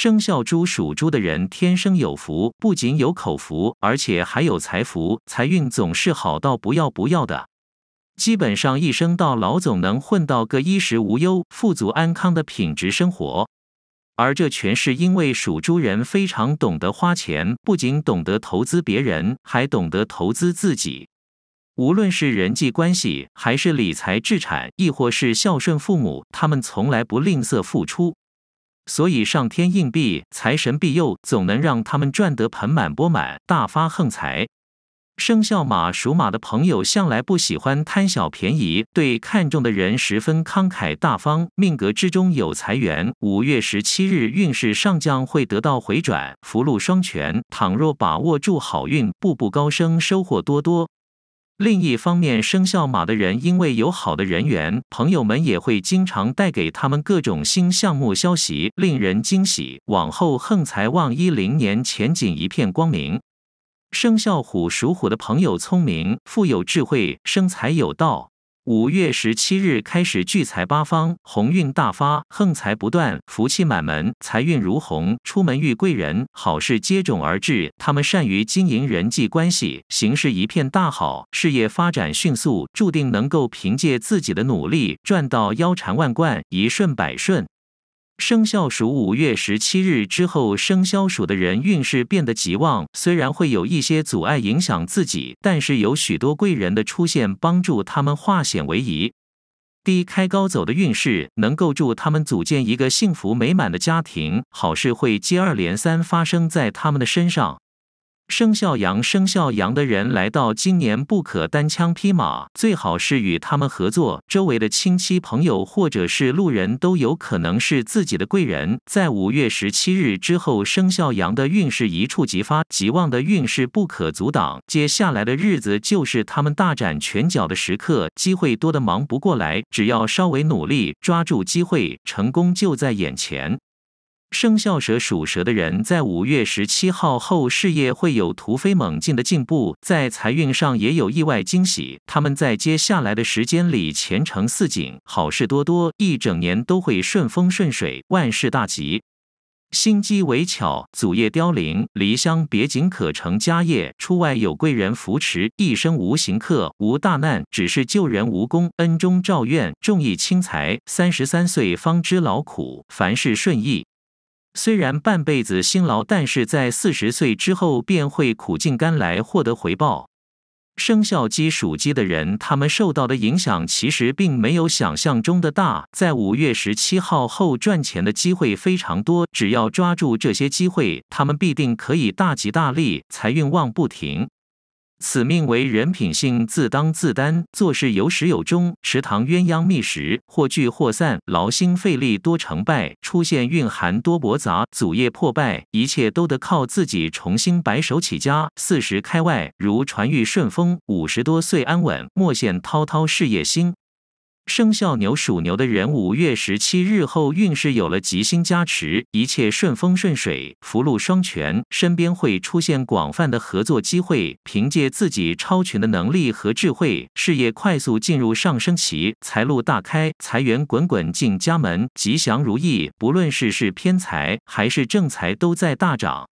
生肖猪属猪的人天生有福，不仅有口福，而且还有财福，财运总是好到不要不要的。基本上一生到老总能混到个衣食无忧、富足安康的品质生活。而这全是因为属猪人非常懂得花钱，不仅懂得投资别人，还懂得投资自己。无论是人际关系，还是理财置产，亦或是孝顺父母，他们从来不吝啬付出。所以，上天硬币、财神庇佑，总能让他们赚得盆满钵满，大发横财。生肖马属马的朋友向来不喜欢贪小便宜，对看中的人十分慷慨大方。命格之中有财源，五月十七日运势上将会得到回转，福禄双全。倘若把握住好运，步步高升，收获多多。另一方面，生肖马的人因为有好的人缘，朋友们也会经常带给他们各种新项目消息，令人惊喜。往后横财旺，一零年前景一片光明。生肖虎属虎的朋友聪明，富有智慧，生财有道。五月十七日开始聚财八方，鸿运大发，横财不断，福气满门，财运如虹。出门遇贵人，好事接踵而至。他们善于经营人际关系，形势一片大好，事业发展迅速，注定能够凭借自己的努力赚到腰缠万贯，一顺百顺。生肖属五月十七日之后，生肖属的人运势变得极旺。虽然会有一些阻碍影响自己，但是有许多贵人的出现帮助他们化险为夷。低开高走的运势能够助他们组建一个幸福美满的家庭，好事会接二连三发生在他们的身上。生肖羊，生肖羊的人来到今年不可单枪匹马，最好是与他们合作。周围的亲戚、朋友或者是路人，都有可能是自己的贵人。在五月十七日之后，生肖羊的运势一触即发，极旺的运势不可阻挡。接下来的日子就是他们大展拳脚的时刻，机会多得忙不过来。只要稍微努力，抓住机会，成功就在眼前。生肖蛇属蛇的人在五月十七号后，事业会有突飞猛进的进步，在财运上也有意外惊喜。他们在接下来的时间里前程似锦，好事多多，一整年都会顺风顺水，万事大吉。心机为巧，祖业凋零，离乡别井可成家业，出外有贵人扶持，一生无行客，无大难，只是救人无功，恩中照愿，重义轻财。三十三岁方知劳苦，凡事顺意。虽然半辈子辛劳，但是在四十岁之后便会苦尽甘来，获得回报。生肖鸡属鸡的人，他们受到的影响其实并没有想象中的大。在五月十七号后，赚钱的机会非常多，只要抓住这些机会，他们必定可以大吉大利，财运旺不停。此命为人品性自当自担，做事有始有终。池塘鸳鸯觅食，或聚或散，劳心费力多成败，出现蕴含多驳杂，祖业破败，一切都得靠自己重新白手起家。四十开外如船遇顺风，五十多岁安稳，莫羡滔滔事业兴。生肖牛属牛的人，五月十七日后运势有了吉星加持，一切顺风顺水，福禄双全，身边会出现广泛的合作机会。凭借自己超群的能力和智慧，事业快速进入上升期，财路大开，财源滚滚进家门，吉祥如意。不论是偏财还是正财，都在大涨。